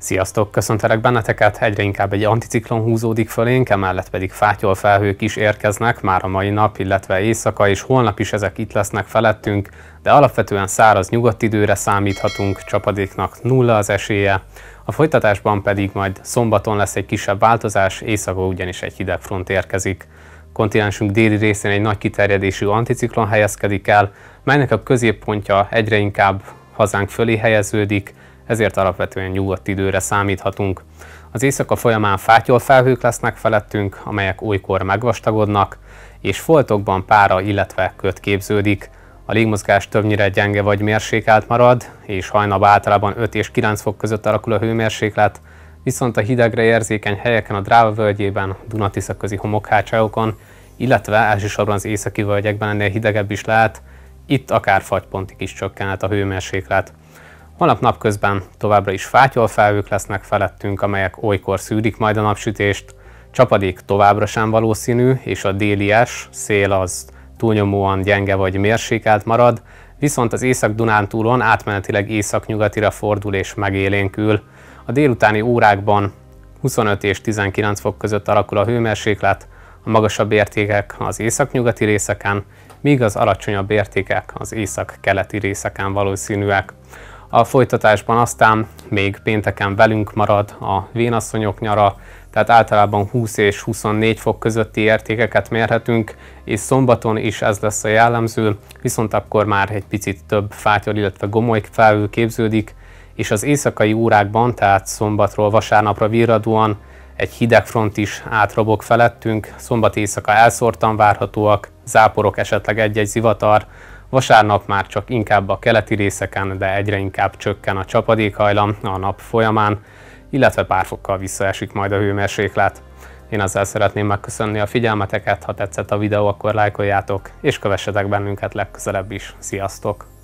Sziasztok! Köszöntelek benneteket! Egyre inkább egy anticiklon húzódik fölénk, emellett pedig fátyol felhők is érkeznek már a mai nap, illetve éjszaka, és holnap is ezek itt lesznek felettünk, de alapvetően száraz nyugodt időre számíthatunk, csapadéknak nulla az esélye. A folytatásban pedig majd szombaton lesz egy kisebb változás, éjszaka ugyanis egy hideg front érkezik. Kontinensünk déli részén egy nagy kiterjedésű anticiklon helyezkedik el, melynek a középpontja egyre inkább hazánk fölé helyeződik, ezért alapvetően nyugodt időre számíthatunk. Az éjszaka folyamán fátyol felhők lesznek felettünk, amelyek olykor megvastagodnak, és foltokban pára, illetve köt képződik. A légmozgás többnyire gyenge vagy mérsékelt marad, és hajnalban általában 5 és 9 fok között alakul a hőmérséklet, viszont a hidegre érzékeny helyeken a Dráva völgyében, Dunatisza közi homokhácságokon, illetve elsősorban az északi völgyekben ennél hidegebb is lehet, itt akár fagypontig is csökkenhet a hőmérséklet. Holnap napközben továbbra is fátyolfelhők lesznek felettünk, amelyek olykor szűrik majd a napsütést, csapadék továbbra sem valószínű, és a délies szél az túlnyomóan gyenge vagy mérsékelt marad, viszont az Észak-Dunántúlon átmenetileg észak-nyugatira fordul és megélénkül. A délutáni órákban 25 és 19 fok között alakul a hőmérséklet, a magasabb értékek az északnyugati részeken, míg az alacsonyabb értékek az észak-keleti részeken valószínűek. A folytatásban aztán még pénteken velünk marad a vénasszonyok nyara, tehát általában 20 és 24 fok közötti értékeket mérhetünk, és szombaton is ez lesz a jellemző, viszont akkor már egy picit több fátyol, illetve gomoly felhő képződik, és az éjszakai órákban, tehát szombatról vasárnapra virradóan egy hideg front is átrobog felettünk, szombat éjszaka elszórtan várhatóak, záporok, esetleg egy-egy zivatar, Vasárnap már csak inkább a keleti részeken, de egyre inkább csökken a csapadékhajlam a nap folyamán, illetve pár fokkal visszaesik majd a hőmérséklet. Én azzal szeretném megköszönni a figyelmeteket, ha tetszett a videó, akkor lájkoljátok, és kövessetek bennünket legközelebb is. Sziasztok!